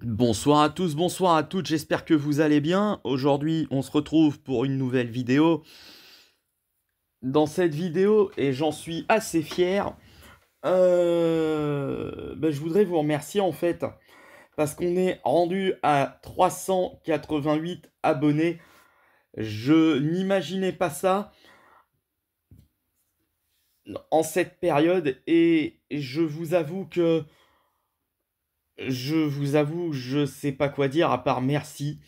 Bonsoir à tous, bonsoir à toutes, j'espère que vous allez bien. Aujourd'hui, on se retrouve pour une nouvelle vidéo. Dans cette vidéo, et j'en suis assez fier, euh, ben, je voudrais vous remercier en fait, parce qu'on est rendu à 388 abonnés. Je n'imaginais pas ça en cette période, et je vous avoue que je vous avoue, je sais pas quoi dire à part merci.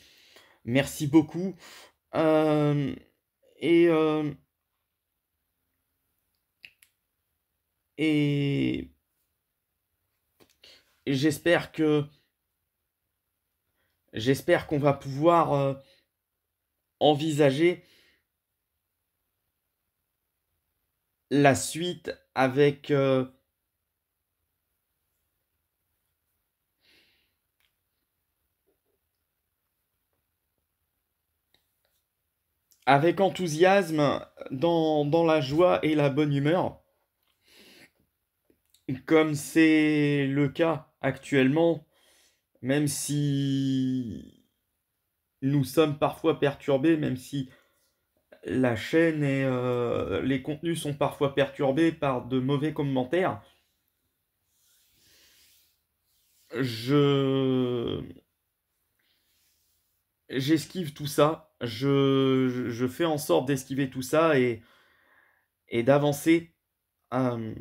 Merci beaucoup. Euh, et, euh, et. J'espère que. J'espère qu'on va pouvoir euh, envisager la suite avec avec enthousiasme, dans, la joie et la bonne humeur, comme c'est le cas actuellement, même si nous sommes parfois perturbés, même si la chaîne et euh, les contenus sont parfois perturbés par de mauvais commentaires, je... J'esquive tout ça je, fais en sorte d'esquiver tout ça et, d'avancer euh,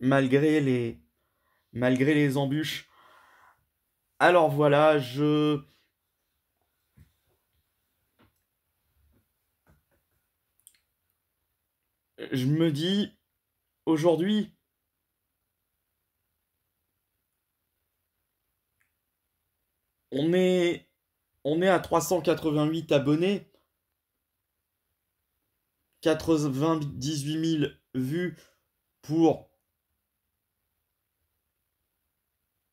malgré, les, malgré les embûches. Alors voilà, je... Je me dis, aujourd'hui, on est on est à 388 abonnés. 98 000 vues pour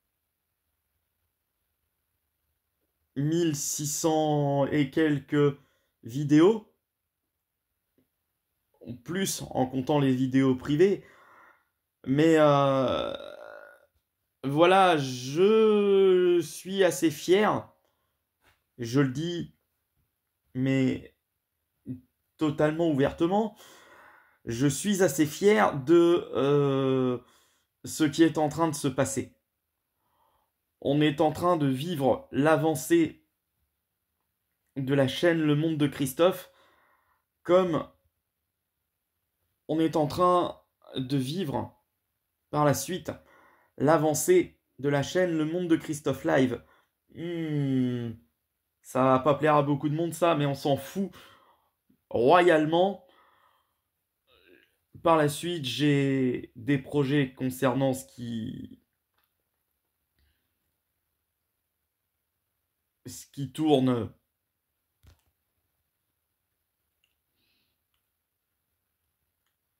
« 1600 et quelques vidéos, en plus en comptant les vidéos privées. Mais euh, voilà, je suis assez fier je le dis, mais totalement ouvertement, je suis assez fier de euh, ce qui est en train de se passer. On est en train de vivre l'avancée de la chaîne Le Monde de Christophe comme on est en train de vivre par la suite l'avancée de la chaîne Le Monde de Christophe Live. Hmm. Ça va pas plaire à beaucoup de monde ça, mais on s'en fout royalement. Par la suite, j'ai des projets concernant ce qui ce qui tourne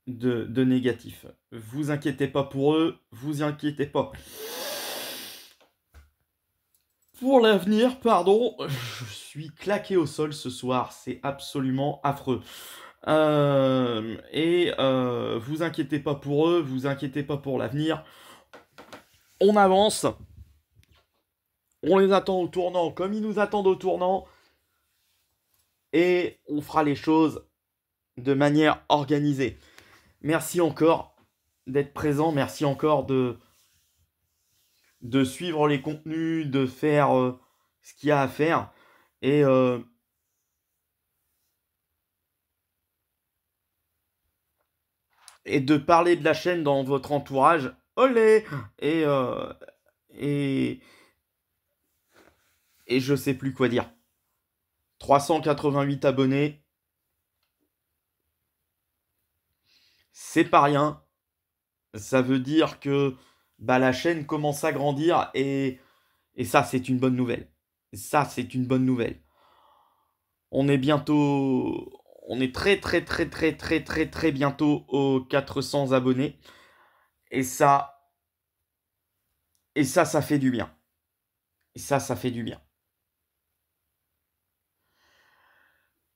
de, de négatif. Vous inquiétez pas pour eux, vous inquiétez pas pour l'avenir, pardon, je suis claqué au sol ce soir, c'est absolument affreux. Euh, et euh, vous inquiétez pas pour eux, vous inquiétez pas pour l'avenir. On avance. On les attend au tournant comme ils nous attendent au tournant. Et on fera les choses de manière organisée. Merci encore d'être présent, merci encore de de suivre les contenus, de faire euh, ce qu'il y a à faire. Et euh, et de parler de la chaîne dans votre entourage. Olé mmh. et, euh, et et je sais plus quoi dire. 388 abonnés. C'est pas rien. Ça veut dire que bah, la chaîne commence à grandir et, et ça, c'est une bonne nouvelle. Ça, c'est une bonne nouvelle. On est bientôt. On est très, très, très, très, très, très, très bientôt aux 400 abonnés. Et ça. Et ça, ça fait du bien. Et ça, ça fait du bien.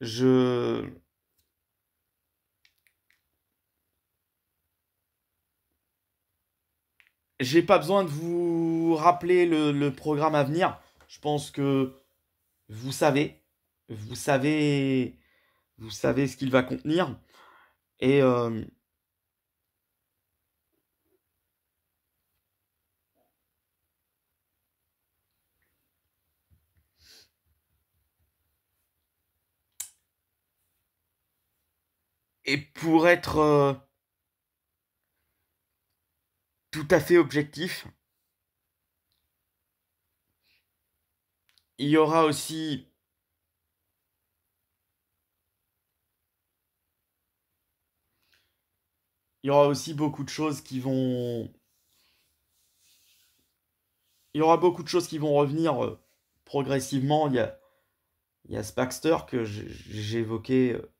Je. j'ai pas besoin de vous rappeler le, programme à venir. Je pense que vous savez, vous savez, vous savez ce qu'il va contenir. Et euh, et pour être euh, tout à fait objectif. Il y aura aussi il y aura aussi beaucoup de choses qui vont il y aura beaucoup de choses qui vont revenir euh, progressivement. Il y a, il y a ce que j'ai évoqué euh,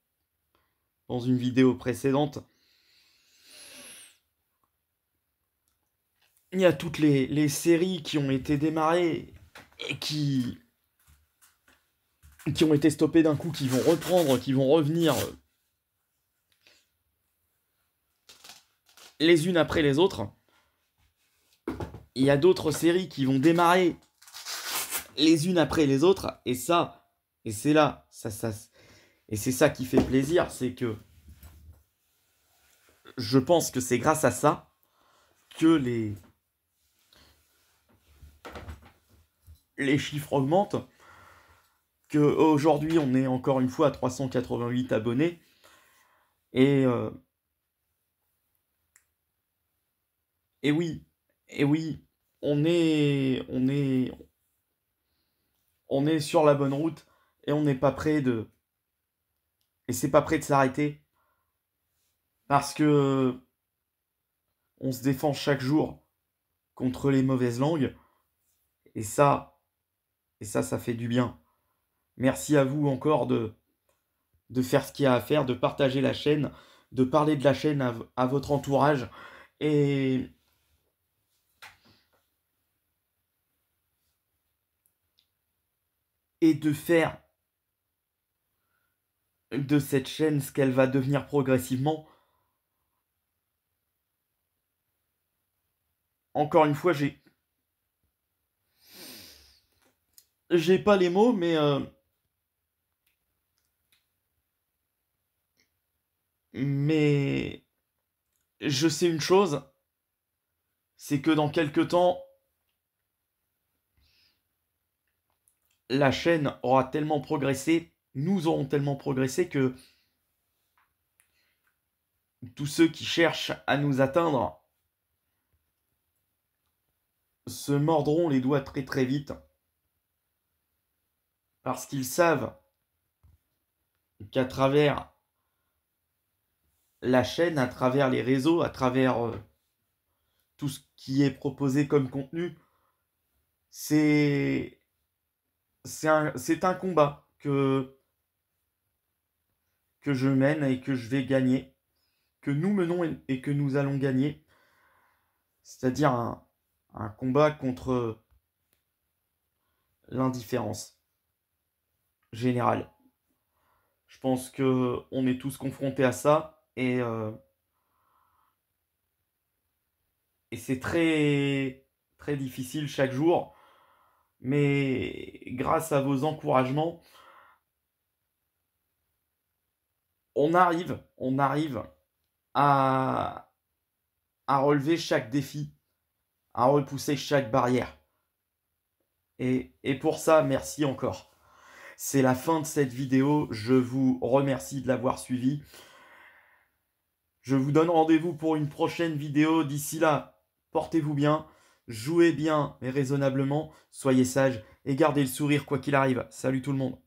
dans une vidéo précédente. il y a toutes les, séries qui ont été démarrées et qui, qui ont été stoppées d'un coup, qui vont reprendre, qui vont revenir les unes après les autres. Il y a d'autres séries qui vont démarrer les unes après les autres, et ça, et c'est là, ça, et c'est ça qui fait plaisir, c'est que je pense que c'est grâce à ça que les, les chiffres augmentent, Aujourd'hui, on est encore une fois à 388 abonnés, et, euh, et oui, et oui, on est, on est, on est sur la bonne route et on n'est pas prêt de, et c'est pas prêt de s'arrêter parce que on se défend chaque jour contre les mauvaises langues et ça, et ça, ça fait du bien. Merci à vous encore de, de faire ce qu'il y a à faire, de partager la chaîne, de parler de la chaîne à, à votre entourage. Et et de faire de cette chaîne ce qu'elle va devenir progressivement. Encore une fois, j'ai j'ai pas les mots, mais. Euh, mais. Je sais une chose. C'est que dans quelques temps. La chaîne aura tellement progressé. Nous aurons tellement progressé que. Tous ceux qui cherchent à nous atteindre se mordront les doigts très très vite parce qu'ils savent qu'à travers la chaîne, à travers les réseaux, à travers euh, tout ce qui est proposé comme contenu, c'est c'est un, combat que, que je mène et que je vais gagner, que nous menons et, que nous allons gagner. C'est-à-dire un combat contre l'indifférence. Général, Je pense que on est tous confrontés à ça et euh, et c'est très très difficile chaque jour. Mais grâce à vos encouragements, on arrive, on arrive à, relever chaque défi, à repousser chaque barrière. et pour ça, merci encore. C'est la fin de cette vidéo. Je vous remercie de l'avoir suivi. Je vous donne rendez-vous pour une prochaine vidéo. D'ici là, portez-vous bien, jouez bien et raisonnablement, soyez sages et gardez le sourire quoi qu'il arrive. Salut tout le monde.